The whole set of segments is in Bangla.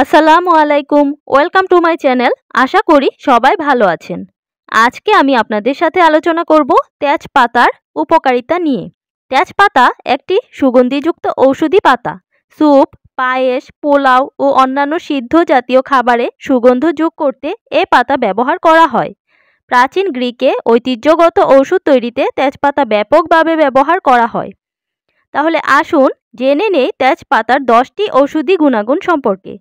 আসসালামু আলাইকুম ওয়েলকাম টু মাই চ্যানেল আশা করি সবাই ভালো আছেন আজকে আমি আপনাদের সাথে আলোচনা করব তেজপাতার উপকারিতা নিয়ে তেজপাতা একটি সুগন্ধিযুক্ত ঔষধি পাতা স্যুপ পায়েস পোলাও ও অন্যান্য সিদ্ধ জাতীয় খাবারে সুগন্ধ যোগ করতে এ পাতা ব্যবহার করা হয় প্রাচীন গ্রিকে ঐতিহ্যগত ঔষধ তৈরিতে তেজপাতা ব্যাপকভাবে ব্যবহার করা হয় তাহলে আসুন জেনে নেই তেজপাতার দশটি ঔষধি গুণাগুণ সম্পর্কে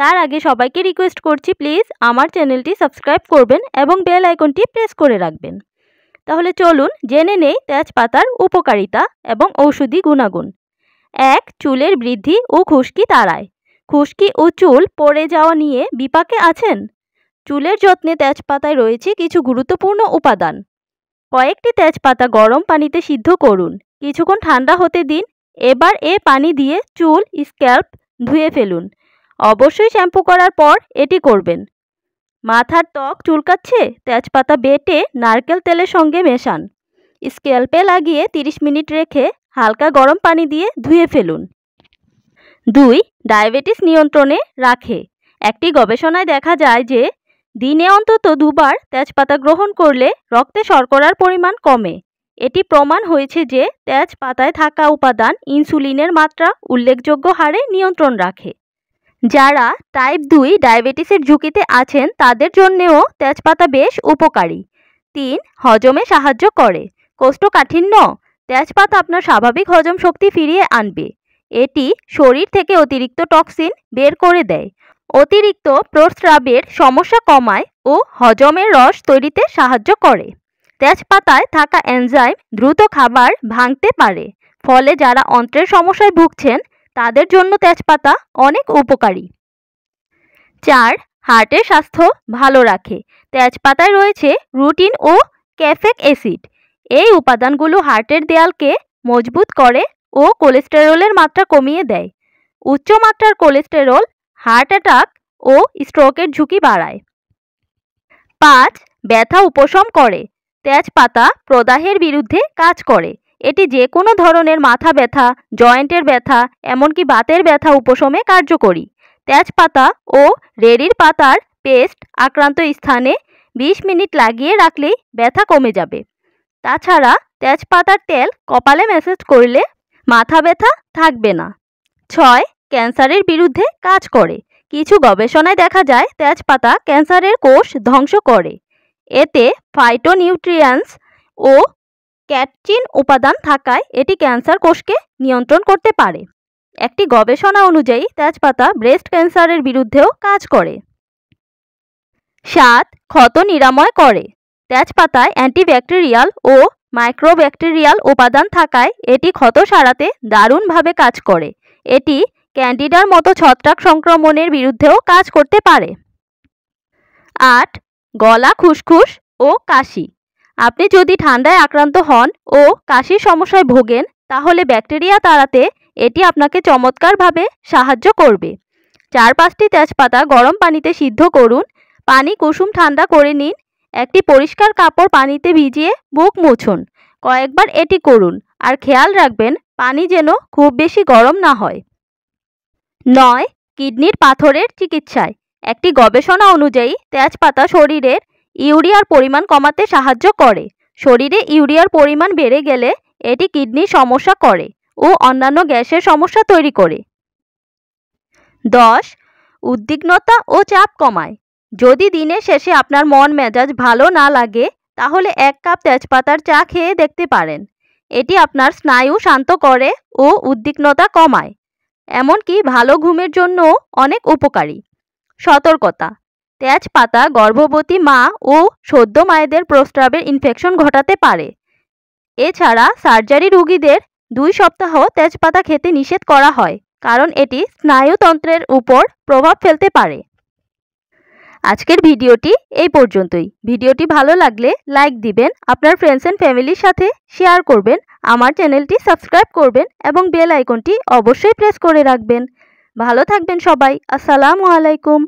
তার আগে সবাইকে রিকোয়েস্ট করছি প্লিজ আমার চ্যানেলটি সাবস্ক্রাইব করবেন এবং বেল আইকনটি প্রেস করে রাখবেন তাহলে চলুন জেনে নেই তেজপাতার উপকারিতা এবং ঔষধি গুণাগুণ এক চুলের বৃদ্ধি ও খুশকি তাড়ায় খুশকি ও চুল পড়ে যাওয়া নিয়ে বিপাকে আছেন চুলের যত্নে তেজপাতায় রয়েছে কিছু গুরুত্বপূর্ণ উপাদান কয়েকটি তেজপাতা গরম পানিতে সিদ্ধ করুন কিছুক্ষণ ঠান্ডা হতে দিন এবার এ পানি দিয়ে চুল স্ক্যাল্প ধুয়ে ফেলুন অবশ্যই শ্যাম্পু করার পর এটি করবেন মাথার ত্বক চুলকাচ্ছে তেজপাতা বেটে নারকেল তেলের সঙ্গে মেশান স্কেলপে লাগিয়ে 30 মিনিট রেখে হালকা গরম পানি দিয়ে ধুয়ে ফেলুন দুই ডায়াবেটিস নিয়ন্ত্রণে রাখে একটি গবেষণায় দেখা যায় যে দিনে অন্তত দুবার তেজপাতা গ্রহণ করলে রক্তে শর্করার পরিমাণ কমে এটি প্রমাণ হয়েছে যে তেজপাতায় থাকা উপাদান ইনসুলিনের মাত্রা উল্লেখযোগ্য হারে নিয়ন্ত্রণ রাখে যারা টাইপ দুই ডায়াবেটিসের ঝুঁকিতে আছেন তাদের জন্যেও তেজপাতা বেশ উপকারী তিন হজমে সাহায্য করে কোষ্ঠকাঠিন্য তেজপাতা আপনার স্বাভাবিক হজম শক্তি ফিরিয়ে আনবে এটি শরীর থেকে অতিরিক্ত টক্সিন বের করে দেয় অতিরিক্ত প্রস্রাবের সমস্যা কমায় ও হজমের রস তৈরিতে সাহায্য করে তেজপাতায় থাকা এনজাইম দ্রুত খাবার ভাঙতে পারে ফলে যারা অন্ত্রের সমস্যায় ভুগছেন তাদের জন্য তেজপাতা অনেক উপকারী চার হার্টের স্বাস্থ্য ভালো রাখে তেজপাতায় রয়েছে রুটিন ও ক্যাফেক অ্যাসিড এই উপাদানগুলো হার্টের দেয়ালকে মজবুত করে ও কোলেস্টেরলের মাত্রা কমিয়ে দেয় উচ্চমাত্রার কোলেস্টেরল হার্ট অ্যাটাক ও স্ট্রোকের ঝুঁকি বাড়ায় পাঁচ ব্যথা উপশম করে তেজপাতা প্রদাহের বিরুদ্ধে কাজ করে এটি যে কোনো ধরনের মাথা ব্যথা জয়েন্টের ব্যথা এমনকি বাতের ব্যথা উপশমে কার্যকরী তেজপাতা ও রেড়ির পাতার পেস্ট আক্রান্ত স্থানে ২০ মিনিট লাগিয়ে রাখলেই ব্যথা কমে যাবে তাছাড়া তেজপাতার তেল কপালে ম্যাসেজ করলে মাথা ব্যথা থাকবে না ছয় ক্যান্সারের বিরুদ্ধে কাজ করে কিছু গবেষণায় দেখা যায় তেজপাতা ক্যান্সারের কোষ ধ্বংস করে এতে ফাইটোনিউট্রিয়েন্টস ও ক্যাটচিন উপাদান থাকায় এটি ক্যান্সার কোষকে নিয়ন্ত্রণ করতে পারে একটি গবেষণা অনুযায়ী তেজপাতা ব্রেস্ট ক্যান্সারের বিরুদ্ধেও কাজ করে সাত ক্ষত নিরাময় করে তেজপাতায় অ্যান্টিব্যাকটেরিয়াল ও মাইক্রোব্যাকটেরিয়াল উপাদান থাকায় এটি ক্ষত সারাতে দারুণভাবে কাজ করে এটি ক্যান্ডিডার মতো ছত্রাক সংক্রমণের বিরুদ্ধেও কাজ করতে পারে আট গলা খুসখুস ও কাশি আপনি যদি ঠান্ডায় আক্রান্ত হন ও কাশির সমস্যায় ভোগেন তাহলে ব্যাকটেরিয়া তাড়াতে এটি আপনাকে চমৎকারভাবে সাহায্য করবে চার পাঁচটি তেজপাতা গরম পানিতে সিদ্ধ করুন পানি কুসুম ঠান্ডা করে নিন একটি পরিষ্কার কাপড় পানিতে ভিজিয়ে মুখ মুছুন কয়েকবার এটি করুন আর খেয়াল রাখবেন পানি যেন খুব বেশি গরম না হয় নয় কিডনির পাথরের চিকিৎসায় একটি গবেষণা অনুযায়ী তেজপাতা শরীরের ইউরিয়ার পরিমাণ কমাতে সাহায্য করে শরীরে ইউরিয়ার পরিমাণ বেড়ে গেলে এটি কিডনির সমস্যা করে ও অন্যান্য গ্যাসের সমস্যা তৈরি করে দশ উদ্বিগ্নতা ও চাপ কমায় যদি দিনের শেষে আপনার মন মেজাজ ভালো না লাগে তাহলে এক কাপ তেজপাতার চা খেয়ে দেখতে পারেন এটি আপনার স্নায়ু শান্ত করে ও উদ্বিগ্নতা কমায় এমনকি ভালো ঘুমের জন্য অনেক উপকারী সতর্কতা তেজপাতা গর্ভবতী মা ও সদ্য মায়েদের প্রস্রাবের ইনফেকশন ঘটাতে পারে এছাড়া সার্জারি রুগীদের দুই সপ্তাহ তেজপাতা খেতে নিষেধ করা হয় কারণ এটি স্নায়ুতন্ত্রের উপর প্রভাব ফেলতে পারে আজকের ভিডিওটি এই পর্যন্তই ভিডিওটি ভালো লাগলে লাইক দিবেন আপনার ফ্রেন্ডস অ্যান্ড ফ্যামিলির সাথে শেয়ার করবেন আমার চ্যানেলটি সাবস্ক্রাইব করবেন এবং বেল আইকনটি অবশ্যই প্রেস করে রাখবেন ভালো থাকবেন সবাই আসসালামু আলাইকুম